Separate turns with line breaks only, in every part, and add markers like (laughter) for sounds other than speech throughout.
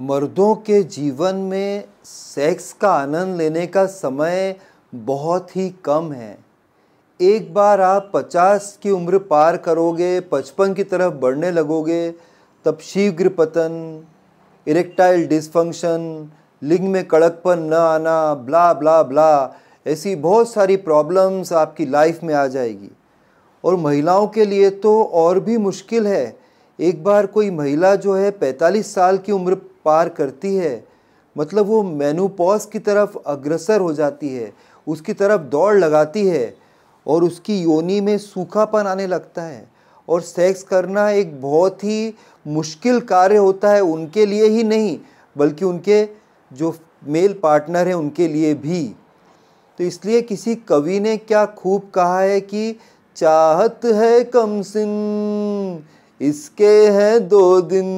मर्दों के जीवन में सेक्स का आनंद लेने का समय बहुत ही कम है एक बार आप पचास की उम्र पार करोगे पचपन की तरफ बढ़ने लगोगे तब शीघ्र पतन इरेक्टाइल डिसफंक्शन लिंग में कड़कपन न आना ब्ला ब्ला ब्ला ऐसी बहुत सारी प्रॉब्लम्स आपकी लाइफ में आ जाएगी और महिलाओं के लिए तो और भी मुश्किल है एक बार कोई महिला जो है 45 साल की उम्र पार करती है मतलब वो मेनोपॉज की तरफ अग्रसर हो जाती है उसकी तरफ दौड़ लगाती है और उसकी योनि में सूखापन आने लगता है और सेक्स करना एक बहुत ही मुश्किल कार्य होता है उनके लिए ही नहीं बल्कि उनके जो मेल पार्टनर हैं उनके लिए भी तो इसलिए किसी कवि ने क्या खूब कहा है कि चाहत है कम सिंह इसके हैं दो दिन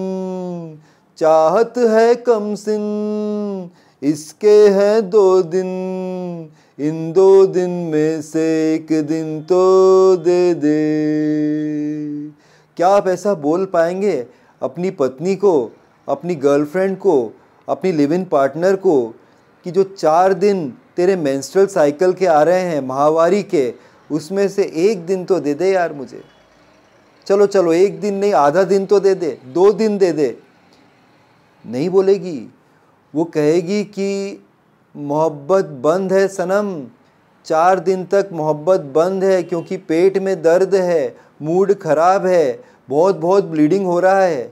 चाहत है कम सिन इसके हैं दो दिन इन दो दिन में से एक दिन तो दे दे क्या आप ऐसा बोल पाएंगे अपनी पत्नी को अपनी गर्लफ्रेंड को अपनी लिव इन पार्टनर को कि जो चार दिन तेरे मेंस्ट्रुअल साइकिल के आ रहे हैं माहवारी के उसमें से एक दिन तो दे दे यार मुझे चलो चलो एक दिन नहीं आधा दिन तो दे दे दो दिन दे दे नहीं बोलेगी वो कहेगी कि मोहब्बत बंद है सनम चार दिन तक मोहब्बत बंद है क्योंकि पेट में दर्द है मूड ख़राब है बहुत बहुत ब्लीडिंग हो रहा है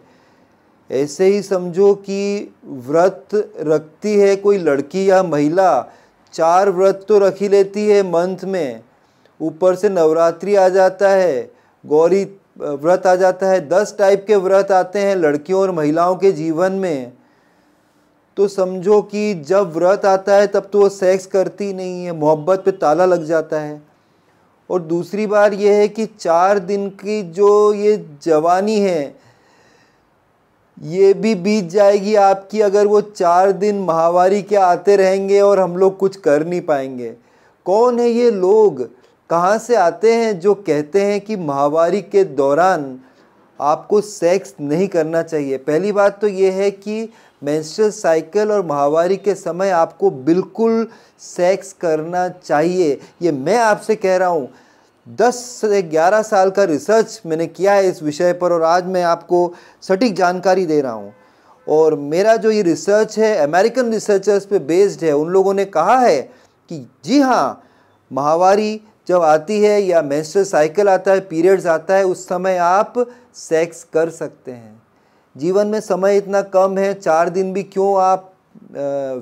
ऐसे ही समझो कि व्रत रखती है कोई लड़की या महिला चार व्रत तो रख ही लेती है मंथ में ऊपर से नवरात्रि आ जाता है गौरी व्रत आ जाता है दस टाइप के व्रत आते हैं लड़कियों और महिलाओं के जीवन में तो समझो कि जब व्रत आता है तब तो वो सेक्स करती नहीं है मोहब्बत पे ताला लग जाता है और दूसरी बार ये है कि चार दिन की जो ये जवानी है ये भी बीत जाएगी आपकी अगर वो चार दिन महावारी के आते रहेंगे और हम लोग कुछ कर नहीं पाएंगे कौन है ये लोग कहाँ से आते हैं जो कहते हैं कि माहवारी के दौरान आपको सेक्स नहीं करना चाहिए पहली बात तो ये है कि मेंस्ट्रुअल साइकिल और माहवारी के समय आपको बिल्कुल सेक्स करना चाहिए ये मैं आपसे कह रहा हूँ दस से ग्यारह साल का रिसर्च मैंने किया है इस विषय पर और आज मैं आपको सटीक जानकारी दे रहा हूँ और मेरा जो ये रिसर्च है अमेरिकन रिसर्चर्स पे बेस्ड है उन लोगों ने कहा है कि जी हाँ माहवारी जब आती है या मेंस्ट्रुअल साइकिल आता है पीरियड्स आता है उस समय आप सेक्स कर सकते हैं जीवन में समय इतना कम है चार दिन भी क्यों आप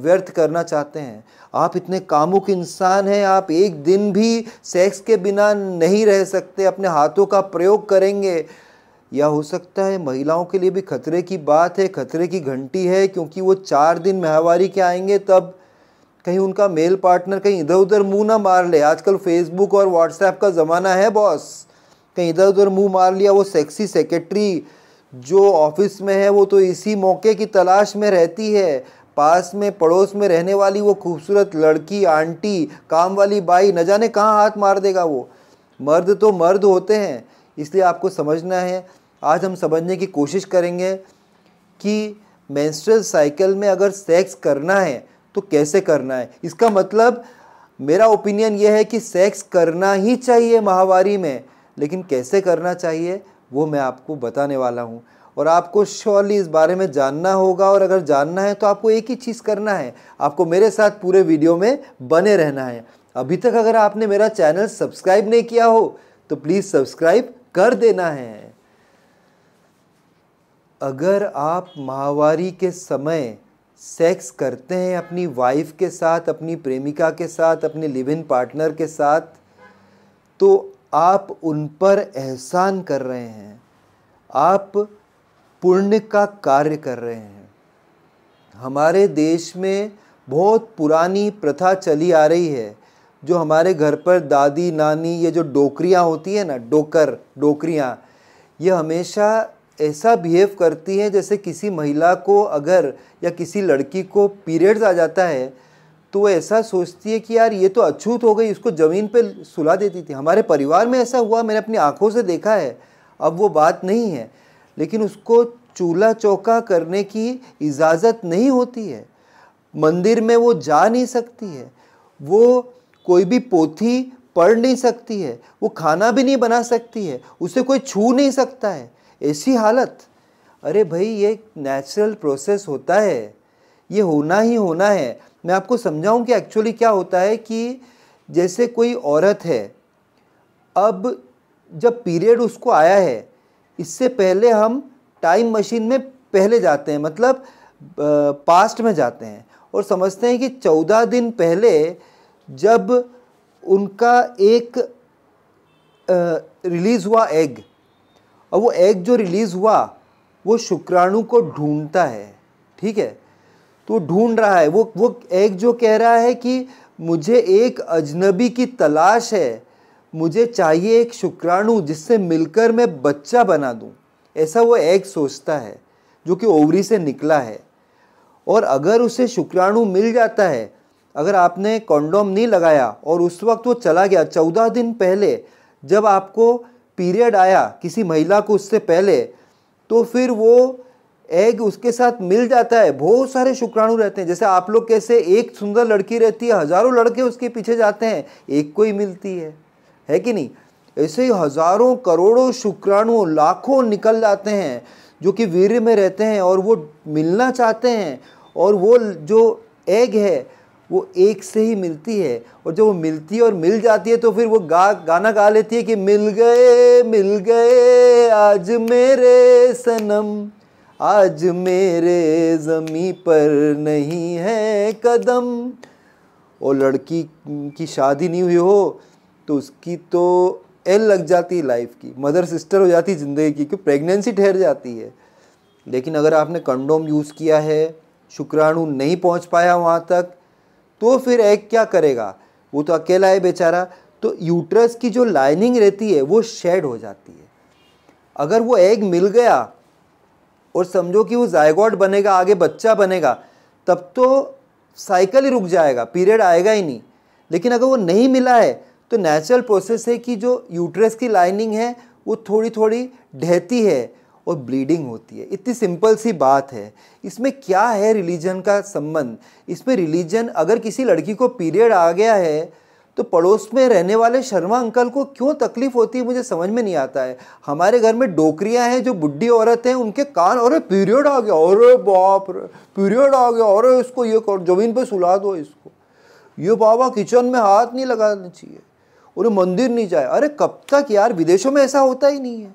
व्यर्थ करना चाहते हैं आप इतने कामुक इंसान हैं आप एक दिन भी सेक्स के बिना नहीं रह सकते अपने हाथों का प्रयोग करेंगे या हो सकता है महिलाओं के लिए भी खतरे की बात है खतरे की घंटी है क्योंकि वो चार दिन माहवारी के आएंगे तब कहीं उनका मेल पार्टनर कहीं इधर उधर मुंह ना मार ले आजकल फेसबुक और व्हाट्सएप का ज़माना है बॉस कहीं इधर उधर मुंह मार लिया वो सेक्सी सेक्रेटरी जो ऑफिस में है वो तो इसी मौके की तलाश में रहती है पास में पड़ोस में रहने वाली वो खूबसूरत लड़की आंटी काम वाली बाई न जाने कहाँ हाथ मार देगा वो मर्द तो मर्द होते हैं इसलिए आपको समझना है आज हम समझने की कोशिश करेंगे कि मेंस्ट्रुअल साइकिल में अगर सेक्स करना है तो कैसे करना है इसका मतलब मेरा ओपिनियन ये है कि सेक्स करना ही चाहिए माहवारी में लेकिन कैसे करना चाहिए वो मैं आपको बताने वाला हूँ और आपको श्योरली इस बारे में जानना होगा और अगर जानना है तो आपको एक ही चीज़ करना है आपको मेरे साथ पूरे वीडियो में बने रहना है अभी तक अगर आपने मेरा चैनल सब्सक्राइब नहीं किया हो तो प्लीज़ सब्सक्राइब कर देना है अगर आप माहवारी के समय सेक्स करते हैं अपनी वाइफ के साथ अपनी प्रेमिका के साथ अपने लिव इन पार्टनर के साथ तो आप उन पर एहसान कर रहे हैं आप पुण्य का कार्य कर रहे हैं हमारे देश में बहुत पुरानी प्रथा चली आ रही है जो हमारे घर पर दादी नानी ये जो डोकरियाँ होती है ना डोकर डोकरियाँ ये हमेशा ऐसा बिहेव करती हैं जैसे किसी महिला को अगर या किसी लड़की को पीरियड्स आ जाता है तो वो ऐसा सोचती है कि यार ये तो अछूत हो गई इसको ज़मीन पे सुला देती थी हमारे परिवार में ऐसा हुआ मैंने अपनी आँखों से देखा है अब वो बात नहीं है लेकिन उसको चूल्हा चौका करने की इजाज़त नहीं होती है मंदिर में वो जा नहीं सकती है वो कोई भी पोथी पढ़ नहीं सकती है वो खाना भी नहीं बना सकती है उसे कोई छू नहीं सकता है ऐसी हालत अरे भाई ये नेचुरल प्रोसेस होता है ये होना ही होना है मैं आपको समझाऊं कि एक्चुअली क्या होता है कि जैसे कोई औरत है अब जब पीरियड उसको आया है इससे पहले हम टाइम मशीन में पहले जाते हैं मतलब पास्ट में जाते हैं और समझते हैं कि चौदह दिन पहले जब उनका एक रिलीज़ हुआ एग और वो एग जो रिलीज़ हुआ वो शुक्राणु को ढूंढता है ठीक है तो ढूंढ रहा है वो वो एग जो कह रहा है कि मुझे एक अजनबी की तलाश है मुझे चाहिए एक शुक्राणु जिससे मिलकर मैं बच्चा बना दूं ऐसा वो एग सोचता है जो कि ओवरी से निकला है और अगर उसे शुक्राणु मिल जाता है अगर आपने कॉन्डोम नहीं लगाया और उस वक्त वो चला गया चौदह दिन पहले जब आपको पीरियड आया किसी महिला को उससे पहले तो फिर वो एग उसके साथ मिल जाता है बहुत सारे शुक्राणु रहते हैं जैसे आप लोग कैसे एक सुंदर लड़की रहती है हज़ारों लड़के उसके पीछे जाते हैं एक को ही मिलती है है कि नहीं ऐसे ही हज़ारों करोड़ों शुक्राणु लाखों निकल जाते हैं जो कि वीर में रहते हैं और वो मिलना चाहते हैं और वो जो एग है वो एक से ही मिलती है और जब वो मिलती है और मिल जाती है तो फिर वो गा गाना गा लेती है कि मिल गए मिल गए आज मेरे सनम आज मेरे ज़मी पर नहीं है कदम और लड़की की शादी नहीं हुई हो तो उसकी तो एल लग जाती है लाइफ की मदर सिस्टर हो जाती ज़िंदगी की क्योंकि प्रेगनेंसी ठहर जाती है लेकिन अगर आपने कंडोम यूज़ किया है शुक्राणु नहीं पहुंच पाया वहाँ तक तो फिर एग क्या करेगा वो तो अकेला है बेचारा तो यूट्रस की जो लाइनिंग रहती है वो शेड हो जाती है अगर वो एग मिल गया और समझो कि वो जायगॉड बनेगा आगे बच्चा बनेगा तब तो साइकिल ही रुक जाएगा पीरियड आएगा ही नहीं लेकिन अगर वो नहीं मिला है तो नेचुरल प्रोसेस है कि जो यूट्रस की लाइनिंग है वो थोड़ी थोड़ी ढहती है और ब्लीडिंग होती है इतनी सिंपल सी बात है इसमें क्या है रिलीजन का संबंध इसमें रिलीजन अगर किसी लड़की को पीरियड आ गया है तो पड़ोस में रहने वाले शर्मा अंकल को क्यों तकलीफ होती है मुझे समझ में नहीं आता है हमारे घर में डोकरियां हैं जो बुढ़ी औरत हैं उनके कान अरे पीरियड आ गया अरे बाप रे पीरियड आ गया अरे इसको ये कर जमीन पर सुला दो इसको ये बाबा किचन में हाथ नहीं लगाना चाहिए और मंदिर नहीं जाए अरे कब तक यार विदेशों में ऐसा होता ही नहीं है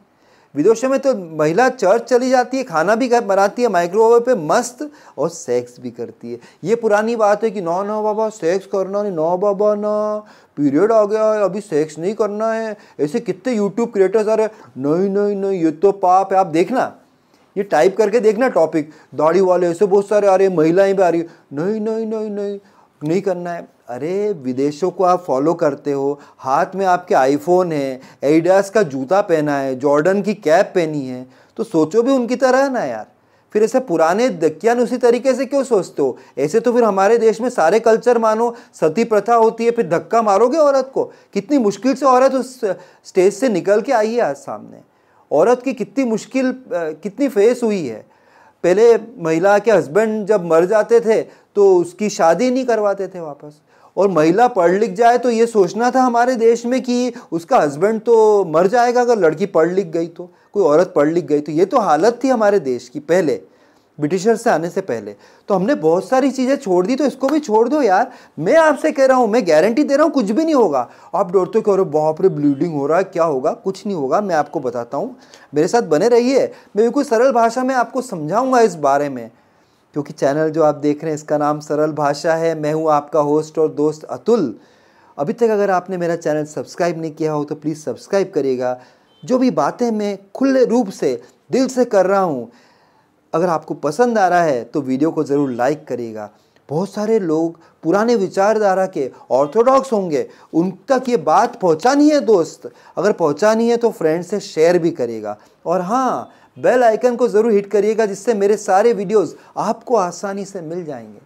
विदेशों में तो महिला चर्च चली जाती है खाना भी बनाती है माइक्रोवेव पे मस्त और सेक्स भी करती है ये पुरानी बात है कि नो नो बाबा सेक्स करना नहीं नो बाबा ना पीरियड आ गया है अभी सेक्स नहीं करना है ऐसे कितने यूट्यूब क्रिएटर्स आ रहे हैं नहीं नहीं नहीं ये तो पाप है आप देखना ये टाइप करके देखना टॉपिक दाढ़ी वाले ऐसे बहुत सारे आ रहे हैं महिलाएं भी आ रही है नहीं नहीं नहीं नहीं नहीं करना है अरे विदेशों को आप फॉलो करते हो हाथ में आपके आईफोन है एडिडास का जूता पहना है जॉर्डन की कैप पहनी है तो सोचो भी उनकी तरह ना यार फिर ऐसे पुराने दक्यान उसी तरीके से क्यों सोचते हो ऐसे तो फिर हमारे देश में सारे कल्चर मानो सती प्रथा होती है फिर धक्का मारोगे औरत को कितनी मुश्किल से औरत उस स्टेज से निकल के आई है आज सामने औरत की कितनी मुश्किल कितनी फेस हुई है पहले महिला के हस्बैंड जब मर जाते थे तो उसकी शादी नहीं करवाते थे वापस और महिला पढ़ लिख जाए तो ये सोचना था हमारे देश में कि उसका हस्बैंड तो मर जाएगा अगर लड़की पढ़ लिख गई तो कोई औरत पढ़ लिख गई तो ये तो हालत थी हमारे देश की पहले ब्रिटिशर से आने से पहले तो हमने बहुत सारी चीज़ें छोड़ दी तो इसको भी छोड़ दो यार मैं आपसे कह रहा हूँ मैं गारंटी दे रहा हूँ कुछ भी नहीं होगा आप डरते कह रहे हो बहुत पर ब्लीडिंग हो रहा है क्या होगा कुछ नहीं होगा मैं आपको बताता हूँ मेरे साथ बने रहिए मैं बिल्कुल सरल भाषा में आपको समझाऊंगा इस बारे में क्योंकि चैनल जो आप देख रहे हैं इसका नाम सरल भाषा है मैं हूँ आपका होस्ट और दोस्त अतुल अभी तक अगर आपने मेरा चैनल सब्सक्राइब नहीं किया हो तो प्लीज़ सब्सक्राइब करिएगा जो भी बातें मैं खुले रूप से दिल से कर रहा हूँ अगर आपको पसंद आ रहा है तो वीडियो को ज़रूर लाइक करिएगा बहुत सारे लोग पुराने विचारधारा के ऑर्थोडॉक्स होंगे उन तक ये बात पहुंचानी है दोस्त अगर पहुंचानी है तो फ्रेंड से शेयर भी करेगा और हाँ बेल आइकन को ज़रूर हिट करिएगा जिससे मेरे सारे वीडियोस आपको आसानी से मिल जाएंगे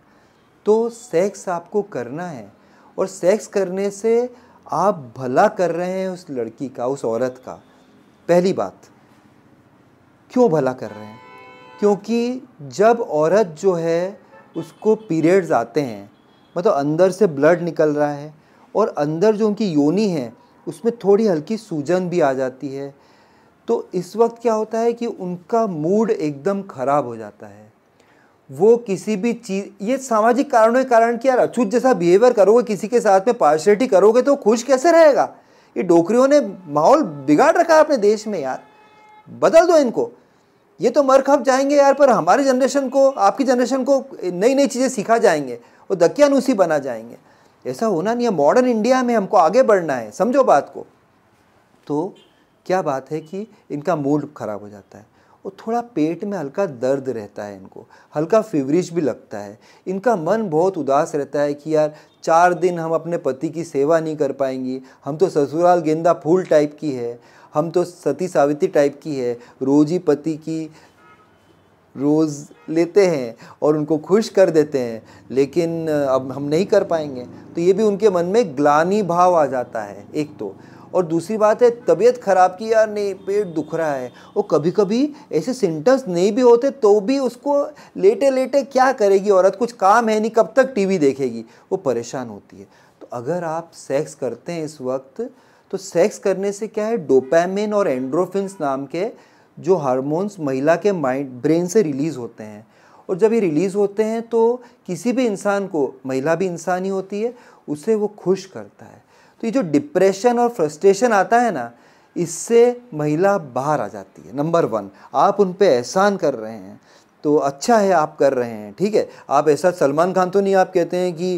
तो सेक्स आपको करना है और सेक्स करने से आप भला कर रहे हैं उस लड़की का उस औरत का पहली बात क्यों भला कर रहे हैं क्योंकि जब औरत जो है उसको पीरियड्स आते हैं मतलब अंदर से ब्लड निकल रहा है और अंदर जो उनकी योनी है उसमें थोड़ी हल्की सूजन भी आ जाती है तो इस वक्त क्या होता है कि उनका मूड एकदम ख़राब हो जाता है वो किसी भी चीज़ ये सामाजिक कारणों के कारण कि यार अछूत जैसा बिहेवियर करोगे किसी के साथ में पार्शलिटी करोगे तो खुश कैसे रहेगा ये डोकरियों ने माहौल बिगाड़ रखा है अपने देश में यार बदल दो इनको ये तो मर खप जाएंगे यार पर हमारी जनरेशन को आपकी जनरेशन को नई नई चीज़ें सिखा जाएंगे और दकियानुसी बना जाएंगे ऐसा होना नहीं है मॉडर्न इंडिया में हमको आगे बढ़ना है समझो बात को तो क्या बात है कि इनका मूड ख़राब हो जाता है और थोड़ा पेट में हल्का दर्द रहता है इनको हल्का फीवरिश भी लगता है इनका मन बहुत उदास रहता है कि यार चार दिन हम अपने पति की सेवा नहीं कर पाएंगी हम तो ससुराल गेंदा फूल टाइप की है हम तो सती सावित्री टाइप की है रोज़ ही पति की रोज़ लेते हैं और उनको खुश कर देते हैं लेकिन अब हम नहीं कर पाएंगे तो ये भी उनके मन में ग्लानी भाव आ जाता है एक तो और दूसरी बात है तबीयत ख़राब की यार नहीं पेट दुख रहा है वो कभी कभी ऐसे सिम्टम्स नहीं भी होते तो भी उसको लेटे लेटे क्या करेगी औरत कुछ काम है नहीं कब तक टीवी देखेगी वो परेशान होती है तो अगर आप सेक्स करते हैं इस वक्त तो सेक्स करने से क्या है डोपामिन और एंड्रोफिन्स नाम के जो हार्मोन्स महिला के माइंड ब्रेन से रिलीज़ होते हैं और जब ये रिलीज़ होते हैं तो किसी भी इंसान को महिला भी इंसान ही होती है उसे वो खुश करता है ये जो डिप्रेशन और फ्रस्ट्रेशन आता है ना इससे महिला बाहर आ जाती है नंबर वन आप उन पर एहसान कर रहे हैं तो अच्छा है आप कर रहे हैं ठीक है आप ऐसा सलमान खान तो नहीं आप कहते हैं कि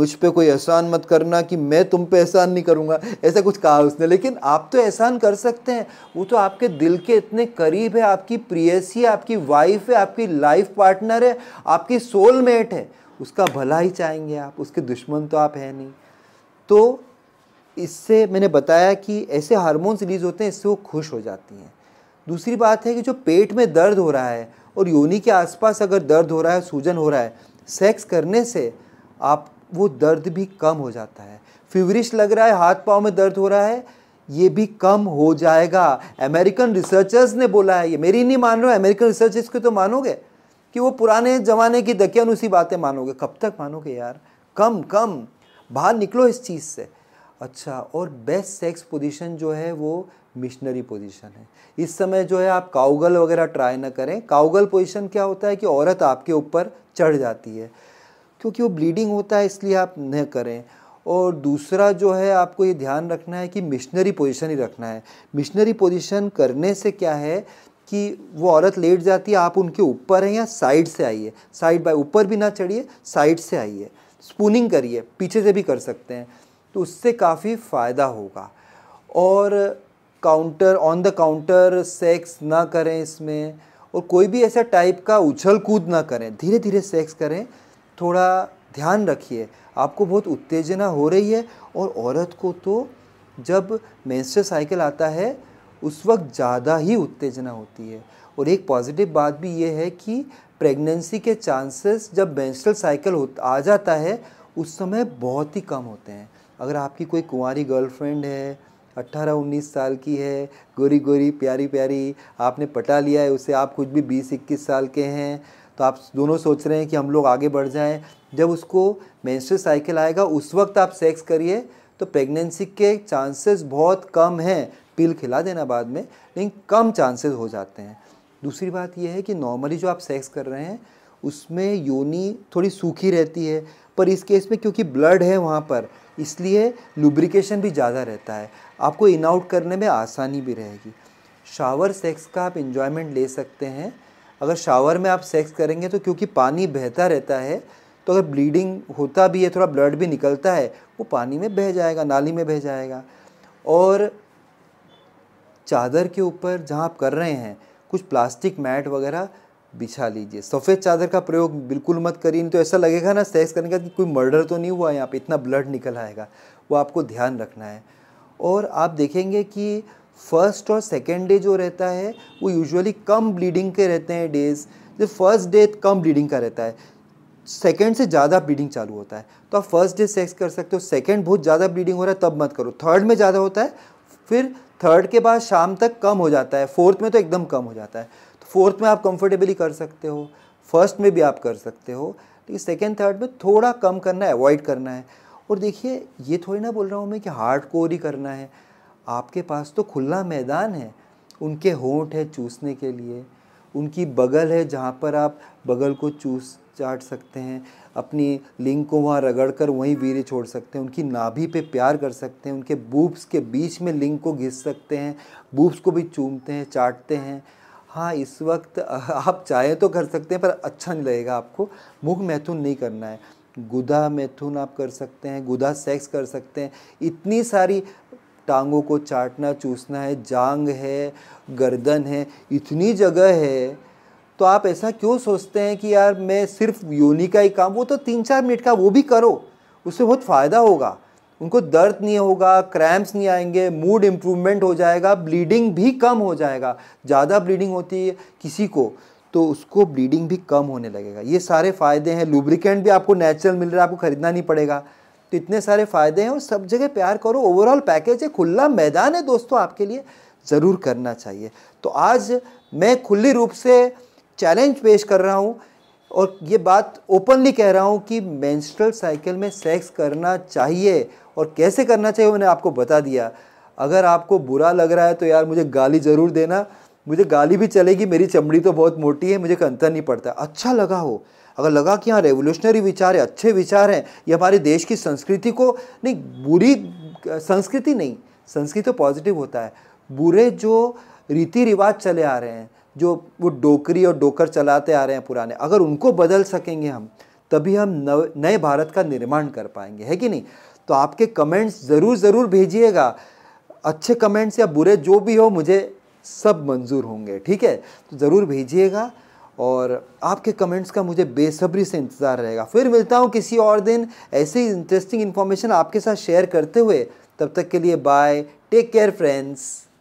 मुझ पे कोई एहसान मत करना कि मैं तुम पे एहसान नहीं करूँगा ऐसा कुछ कहा उसने लेकिन आप तो एहसान कर सकते हैं वो तो आपके दिल के इतने करीब है आपकी प्रियसी है आपकी वाइफ है आपकी लाइफ पार्टनर है आपकी सोलमेट है उसका भला ही चाहेंगे आप उसके दुश्मन तो आप हैं नहीं तो इससे मैंने बताया कि ऐसे हार्मोन्स रिलीज होते हैं इससे वो खुश हो जाती हैं दूसरी बात है कि जो पेट में दर्द हो रहा है और योनि के आसपास अगर दर्द हो रहा है सूजन हो रहा है सेक्स करने से आप वो दर्द भी कम हो जाता है फिवरिश लग रहा है हाथ पाँव में दर्द हो रहा है ये भी कम हो जाएगा अमेरिकन रिसर्चर्स ने बोला है ये मेरी नहीं मान रहा अमेरिकन रिसर्चर्स को तो मानोगे कि वो पुराने ज़माने की दकियान उसी बातें मानोगे कब तक मानोगे यार कम कम बाहर निकलो इस चीज़ से अच्छा और बेस्ट सेक्स पोजीशन जो है वो मिशनरी पोजीशन है इस समय जो है आप काउगल वगैरह ट्राई ना करें काउगल पोजीशन क्या होता है कि औरत आपके ऊपर चढ़ जाती है क्योंकि वो ब्लीडिंग होता है इसलिए आप न करें और दूसरा जो है आपको ये ध्यान रखना है कि मिशनरी पोजीशन ही रखना है मिशनरी पोजीशन करने से क्या है कि वो औरत लेट जाती है आप उनके ऊपर हैं या साइड से आइए साइड बाय ऊपर भी ना चढ़िए साइड से आइए स्पूनिंग करिए पीछे से भी कर सकते हैं तो उससे काफ़ी फ़ायदा होगा और काउंटर ऑन द काउंटर सेक्स ना करें इसमें और कोई भी ऐसा टाइप का उछल कूद ना करें धीरे धीरे सेक्स करें थोड़ा ध्यान रखिए आपको बहुत उत्तेजना हो रही है और औरत को तो जब मेंस्ट्रुअल साइकिल आता है उस वक्त ज़्यादा ही उत्तेजना होती है और एक पॉजिटिव बात भी ये है कि प्रेगनेंसी के चांसेस जब मेंस्ट्रुअल साइकिल हो आ जाता है उस समय बहुत ही कम होते हैं अगर आपकी कोई कुंवारी गर्लफ्रेंड है अट्ठारह उन्नीस साल की है गोरी गोरी प्यारी प्यारी आपने पटा लिया है उसे आप खुद भी बीस इक्कीस साल के हैं तो आप दोनों सोच रहे हैं कि हम लोग आगे बढ़ जाएं जब उसको मेंस्ट्रुअल साइकिल आएगा उस वक्त आप सेक्स करिए तो प्रेगनेंसी के चांसेस बहुत कम हैं पिल खिला देना बाद में लेकिन कम चांसेस हो जाते हैं दूसरी बात यह है कि नॉर्मली जो आप सेक्स कर रहे हैं उसमें योनी थोड़ी सूखी रहती है पर इस केस में क्योंकि ब्लड है वहाँ पर इसलिए लुब्रिकेशन भी ज़्यादा रहता है आपको इन आउट करने में आसानी भी रहेगी शावर सेक्स का आप इन्जॉयमेंट ले सकते हैं अगर शावर में आप सेक्स करेंगे तो क्योंकि पानी बहता रहता है तो अगर ब्लीडिंग होता भी है थोड़ा ब्लड भी निकलता है वो पानी में बह जाएगा नाली में बह जाएगा और चादर के ऊपर जहाँ आप कर रहे हैं कुछ प्लास्टिक मैट वगैरह बिछा लीजिए सफ़ेद चादर का प्रयोग बिल्कुल मत करिए तो ऐसा लगेगा ना सेक्स करने का कि कोई मर्डर तो नहीं हुआ यहाँ पे इतना ब्लड निकल आएगा वो आपको ध्यान रखना है और आप देखेंगे कि फर्स्ट और सेकेंड डे जो रहता है वो यूजुअली कम ब्लीडिंग के रहते हैं डेज़ जो फर्स्ट डे कम ब्लीडिंग का रहता है सेकेंड से ज़्यादा ब्लीडिंग चालू होता है तो आप फर्स्ट डे सेक्स कर सकते हो सेकेंड बहुत ज़्यादा ब्लीडिंग हो रहा है तब मत करो थर्ड में ज़्यादा होता है फिर थर्ड के बाद शाम तक कम हो जाता है फोर्थ में तो एकदम कम हो जाता है फोर्थ में आप कंफर्टेबली कर सकते हो फर्स्ट में भी आप कर सकते हो लेकिन सेकेंड थर्ड में थोड़ा कम करना है अवॉइड करना है और देखिए ये थोड़ी ना बोल रहा हूँ मैं कि हार्ड कोर ही करना है आपके पास तो खुला मैदान है उनके होंठ है चूसने के लिए उनकी बगल है जहाँ पर आप बगल को चूस चाट सकते हैं अपनी लिंग को वहाँ रगड़ कर वहीं वीरे छोड़ सकते हैं उनकी नाभि पे प्यार कर सकते हैं उनके बूब्स के बीच में लिंग को घिस सकते हैं बूब्स को भी चूमते हैं चाटते हैं हाँ इस वक्त (laughs) आप चाहें तो कर सकते हैं पर अच्छा नहीं लगेगा आपको मुख मैथुन नहीं करना है गुदा मैथुन आप कर सकते हैं गुदा सेक्स कर सकते हैं इतनी सारी टांगों को चाटना चूसना है जांग है गर्दन है इतनी जगह है तो आप ऐसा क्यों सोचते हैं कि यार मैं सिर्फ योनि का ही काम वो तो तीन चार मिनट का वो भी करो उससे बहुत फ़ायदा होगा उनको दर्द नहीं होगा क्रैम्प्स नहीं आएंगे मूड इम्प्रूवमेंट हो जाएगा ब्लीडिंग भी कम हो जाएगा ज़्यादा ब्लीडिंग होती है किसी को तो उसको ब्लीडिंग भी कम होने लगेगा ये सारे फ़ायदे हैं लुब्रिकेंट भी आपको नेचुरल मिल रहा है आपको ख़रीदना नहीं पड़ेगा तो इतने सारे फ़ायदे हैं और सब जगह प्यार करो ओवरऑल पैकेज है खुला मैदान है दोस्तों आपके लिए ज़रूर करना चाहिए तो आज मैं खुली रूप से चैलेंज पेश कर रहा हूँ और ये बात ओपनली कह रहा हूँ कि मेंस्ट्रुअल साइकिल में सेक्स करना चाहिए और कैसे करना चाहिए मैंने आपको बता दिया अगर आपको बुरा लग रहा है तो यार मुझे गाली ज़रूर देना मुझे गाली भी चलेगी मेरी चमड़ी तो बहुत मोटी है मुझे कंतर नहीं पड़ता अच्छा लगा हो अगर लगा कि हाँ रेवोल्यूशनरी विचार है अच्छे विचार हैं ये हमारे देश की संस्कृति को नहीं बुरी संस्कृति नहीं संस्कृति तो पॉजिटिव होता है बुरे जो रीति रिवाज चले आ रहे हैं जो वो डोकरी और डोकर चलाते आ रहे हैं पुराने अगर उनको बदल सकेंगे हम तभी हम नए भारत का निर्माण कर पाएंगे है कि नहीं तो आपके कमेंट्स ज़रूर ज़रूर भेजिएगा अच्छे कमेंट्स या बुरे जो भी हो मुझे सब मंजूर होंगे ठीक है तो ज़रूर भेजिएगा और आपके कमेंट्स का मुझे बेसब्री से इंतज़ार रहेगा फिर मिलता हूँ किसी और दिन ऐसे ही इंटरेस्टिंग इन्फॉर्मेशन आपके साथ शेयर करते हुए तब तक के लिए बाय टेक केयर फ्रेंड्स